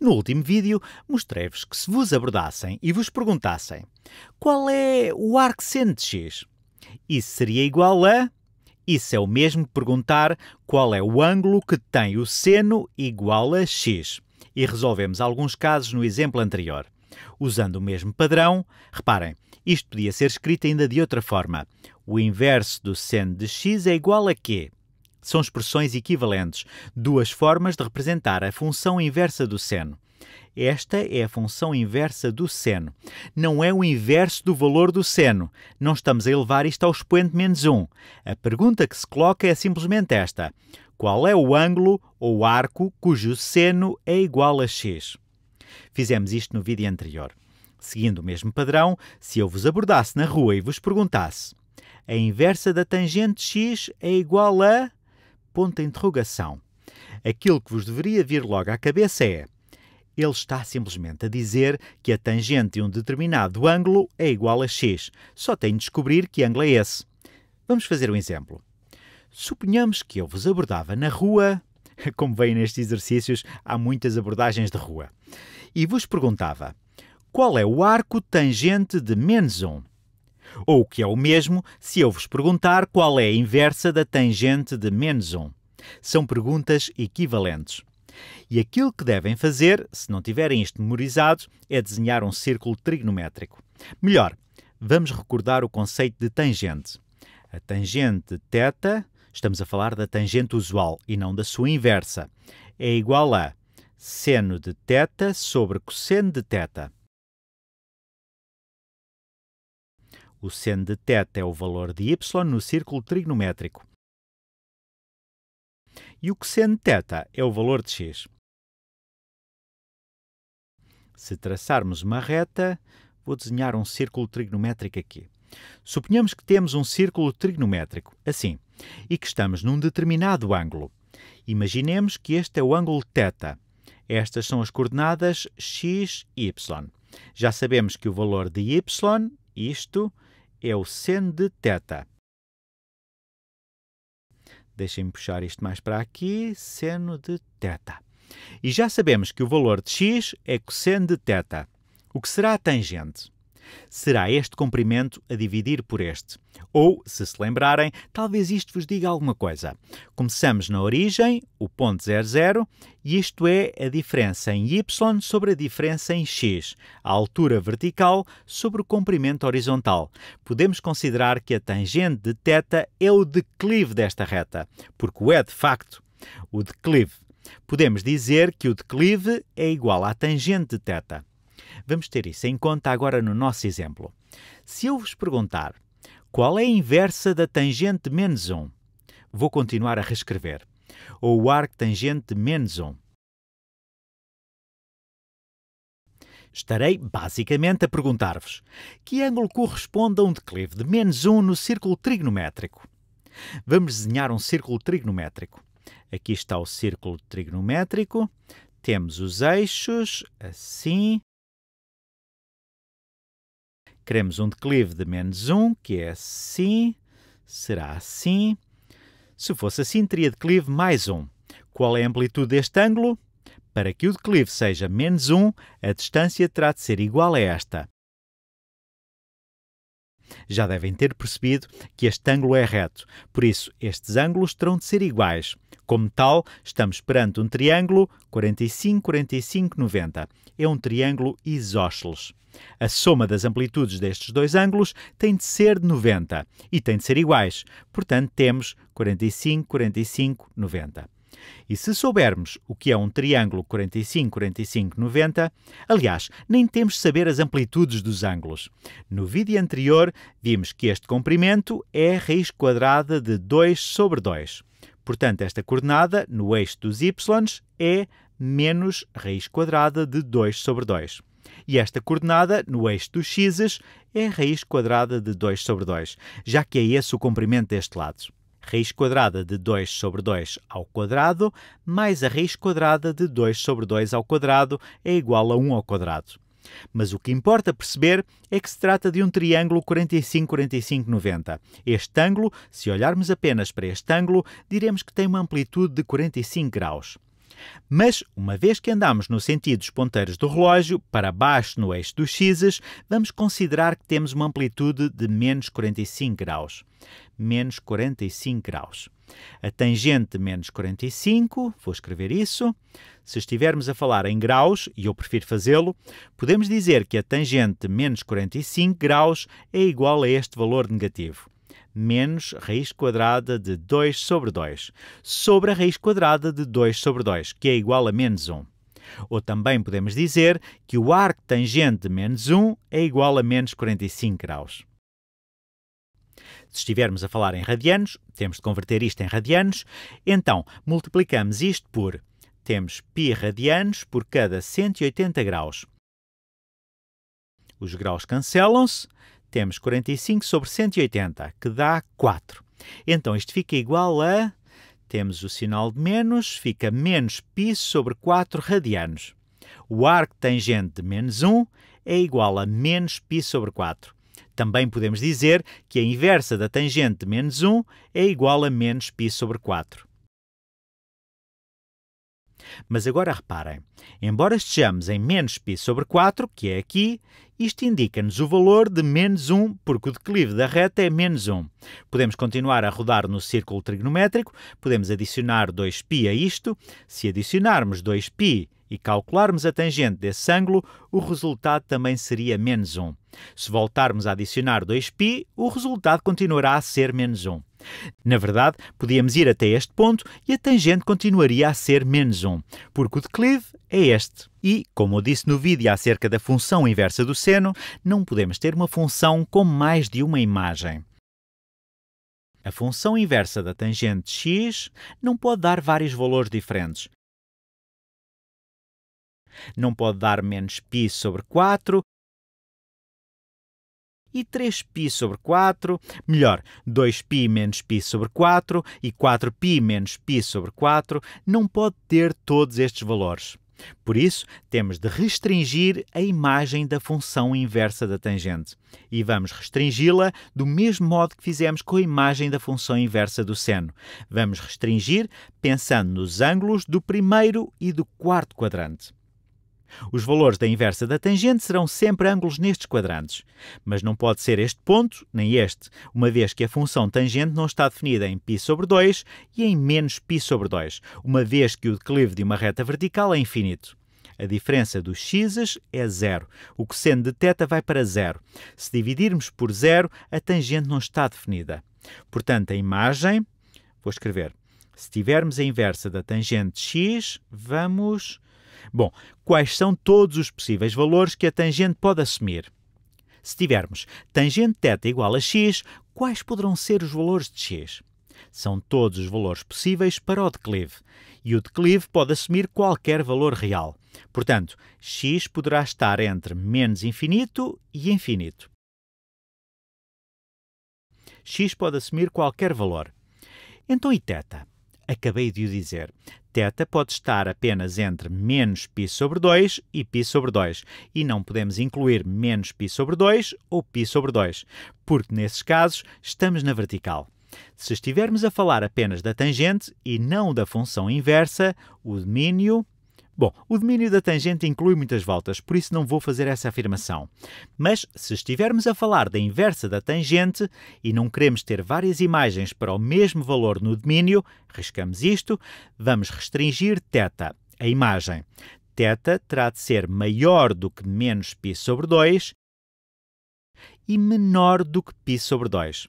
No último vídeo, mostrei-vos que se vos abordassem e vos perguntassem qual é o ar que de X? Isso seria igual a... Isso é o mesmo que perguntar qual é o ângulo que tem o seno igual a x. E resolvemos alguns casos no exemplo anterior. Usando o mesmo padrão, reparem, isto podia ser escrito ainda de outra forma. O inverso do seno de x é igual a quê? são expressões equivalentes, duas formas de representar a função inversa do seno. Esta é a função inversa do seno. Não é o inverso do valor do seno. Não estamos a elevar isto ao expoente menos 1. A pergunta que se coloca é simplesmente esta: qual é o ângulo ou arco cujo seno é igual a x? Fizemos isto no vídeo anterior. Seguindo o mesmo padrão, se eu vos abordasse na rua e vos perguntasse: a inversa da tangente x é igual a ponto de interrogação. Aquilo que vos deveria vir logo à cabeça é: ele está simplesmente a dizer que a tangente de um determinado ângulo é igual a x. Só tem de descobrir que ângulo é esse. Vamos fazer um exemplo. Suponhamos que eu vos abordava na rua. Como veem nestes exercícios, há muitas abordagens de rua. E vos perguntava: qual é o arco tangente de menos 1? ou o que é o mesmo se eu vos perguntar qual é a inversa da tangente de menos 1. São perguntas equivalentes. E aquilo que devem fazer, se não tiverem isto memorizado, é desenhar um círculo trigonométrico. Melhor, vamos recordar o conceito de tangente. A tangente θ, estamos a falar da tangente usual e não da sua inversa, é igual a seno de teta sobre cosseno de θ. O seno de θ é o valor de y no círculo trigonométrico. E o cosseno de θ é o valor de x. Se traçarmos uma reta, vou desenhar um círculo trigonométrico aqui. Suponhamos que temos um círculo trigonométrico, assim, e que estamos num determinado ângulo. Imaginemos que este é o ângulo θ. Estas são as coordenadas x, e y. Já sabemos que o valor de y, isto, é o seno de teta. Deixem-me puxar isto mais para aqui. Seno de teta. E já sabemos que o valor de x é cosseno de teta. O que será a tangente? Será este comprimento a dividir por este. Ou, se se lembrarem, talvez isto vos diga alguma coisa. Começamos na origem, o ponto 00, e isto é a diferença em y sobre a diferença em x, a altura vertical sobre o comprimento horizontal. Podemos considerar que a tangente de θ é o declive desta reta, porque o é de facto o declive. Podemos dizer que o declive é igual à tangente de θ. Vamos ter isso em conta agora no nosso exemplo. Se eu vos perguntar qual é a inversa da tangente menos 1, vou continuar a reescrever. Ou o arco tangente menos 1. Estarei basicamente a perguntar-vos que ângulo corresponde a um declive de menos 1 no círculo trigonométrico. Vamos desenhar um círculo trigonométrico. Aqui está o círculo trigonométrico. Temos os eixos, assim, Queremos um declive de menos 1, que é assim, será assim. Se fosse assim, teria declive mais 1. Qual é a amplitude deste ângulo? Para que o declive seja menos 1, a distância terá de ser igual a esta. Já devem ter percebido que este ângulo é reto, por isso estes ângulos terão de ser iguais. Como tal, estamos perante um triângulo 45, 45, 90. É um triângulo isósceles. A soma das amplitudes destes dois ângulos tem de ser de 90 e tem de ser iguais. Portanto, temos 45, 45, 90. E se soubermos o que é um triângulo 45, 45, 90, aliás, nem temos de saber as amplitudes dos ângulos. No vídeo anterior, vimos que este comprimento é raiz quadrada de 2 sobre 2. Portanto, esta coordenada, no eixo dos y, é menos raiz quadrada de 2 sobre 2 e esta coordenada, no eixo dos x, é a raiz quadrada de 2 sobre 2, já que é esse o comprimento deste lado. Raiz quadrada de 2 sobre 2 ao quadrado mais a raiz quadrada de 2 sobre 2 ao quadrado é igual a 1 ao quadrado. Mas o que importa perceber é que se trata de um triângulo 45-45-90. Este ângulo, se olharmos apenas para este ângulo, diremos que tem uma amplitude de 45 graus. Mas, uma vez que andamos no sentido dos ponteiros do relógio, para baixo no eixo dos X's, vamos considerar que temos uma amplitude de menos 45 graus. Menos 45 graus. A tangente de menos 45, vou escrever isso. Se estivermos a falar em graus, e eu prefiro fazê-lo, podemos dizer que a tangente de menos 45 graus é igual a este valor negativo menos raiz quadrada de 2 sobre 2 sobre a raiz quadrada de 2 sobre 2, que é igual a menos 1. Ou também podemos dizer que o arco tangente de menos 1 é igual a menos 45 graus. Se estivermos a falar em radianos, temos de converter isto em radianos, então multiplicamos isto por temos π radianos por cada 180 graus. Os graus cancelam-se, temos 45 sobre 180, que dá 4. Então, isto fica igual a... Temos o sinal de menos, fica menos π sobre 4 radianos. O arco tangente de menos 1 é igual a menos π sobre 4. Também podemos dizer que a inversa da tangente de menos 1 é igual a menos π sobre 4. Mas agora reparem, embora estejamos em menos π sobre 4, que é aqui, isto indica-nos o valor de menos 1, porque o declive da reta é menos 1. Podemos continuar a rodar no círculo trigonométrico, podemos adicionar 2π a isto. Se adicionarmos 2π e calcularmos a tangente desse ângulo, o resultado também seria menos 1. Se voltarmos a adicionar 2π, o resultado continuará a ser menos 1. Na verdade, podíamos ir até este ponto e a tangente continuaria a ser menos 1, porque o declive é este. E, como eu disse no vídeo acerca da função inversa do seno, não podemos ter uma função com mais de uma imagem. A função inversa da tangente x não pode dar vários valores diferentes, não pode dar menos π sobre 4. E 3π sobre 4, melhor, 2π menos π sobre 4 e 4π menos π sobre 4 não pode ter todos estes valores. Por isso, temos de restringir a imagem da função inversa da tangente. E vamos restringi-la do mesmo modo que fizemos com a imagem da função inversa do seno. Vamos restringir pensando nos ângulos do primeiro e do quarto quadrante. Os valores da inversa da tangente serão sempre ângulos nestes quadrantes, mas não pode ser este ponto nem este, uma vez que a função tangente não está definida em π sobre 2 e em menos π sobre 2, uma vez que o declive de uma reta vertical é infinito. A diferença dos x's é zero. O cosseno de θ vai para zero. Se dividirmos por zero, a tangente não está definida. Portanto, a imagem... Vou escrever. Se tivermos a inversa da tangente de x, vamos Bom, quais são todos os possíveis valores que a tangente pode assumir? Se tivermos tangente θ igual a x, quais poderão ser os valores de x? São todos os valores possíveis para o declive, e o declive pode assumir qualquer valor real. Portanto, x poderá estar entre menos infinito e infinito. x pode assumir qualquer valor. Então, e θ? Acabei de o dizer. Θ pode estar apenas entre menos π sobre 2 e π sobre 2. E não podemos incluir menos π sobre 2 ou π sobre 2, porque nesses casos estamos na vertical. Se estivermos a falar apenas da tangente e não da função inversa, o domínio Bom, o domínio da tangente inclui muitas voltas, por isso não vou fazer essa afirmação. Mas se estivermos a falar da inversa da tangente e não queremos ter várias imagens para o mesmo valor no domínio, riscamos isto, vamos restringir θ, a imagem. θ terá de ser maior do que menos π sobre 2 e menor do que π sobre 2.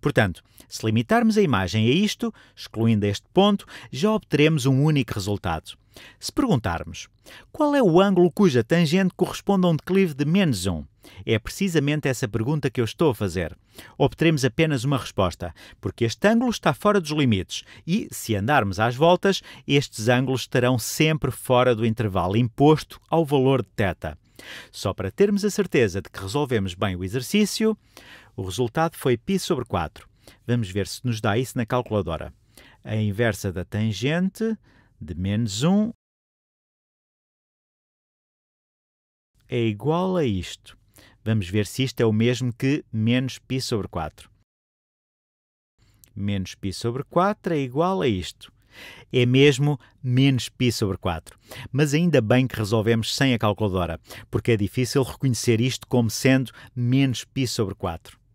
Portanto, se limitarmos a imagem a isto, excluindo este ponto, já obteremos um único resultado. Se perguntarmos qual é o ângulo cuja tangente corresponde a um declive de menos 1, é precisamente essa pergunta que eu estou a fazer. Obteremos apenas uma resposta, porque este ângulo está fora dos limites e, se andarmos às voltas, estes ângulos estarão sempre fora do intervalo imposto ao valor de θ. Só para termos a certeza de que resolvemos bem o exercício, o resultado foi π sobre 4. Vamos ver se nos dá isso na calculadora. A inversa da tangente de menos 1 é igual a isto. Vamos ver se isto é o mesmo que menos π sobre 4. Menos π sobre 4 é igual a isto. É mesmo menos π sobre 4. Mas ainda bem que resolvemos sem a calculadora, porque é difícil reconhecer isto como sendo menos π sobre 4.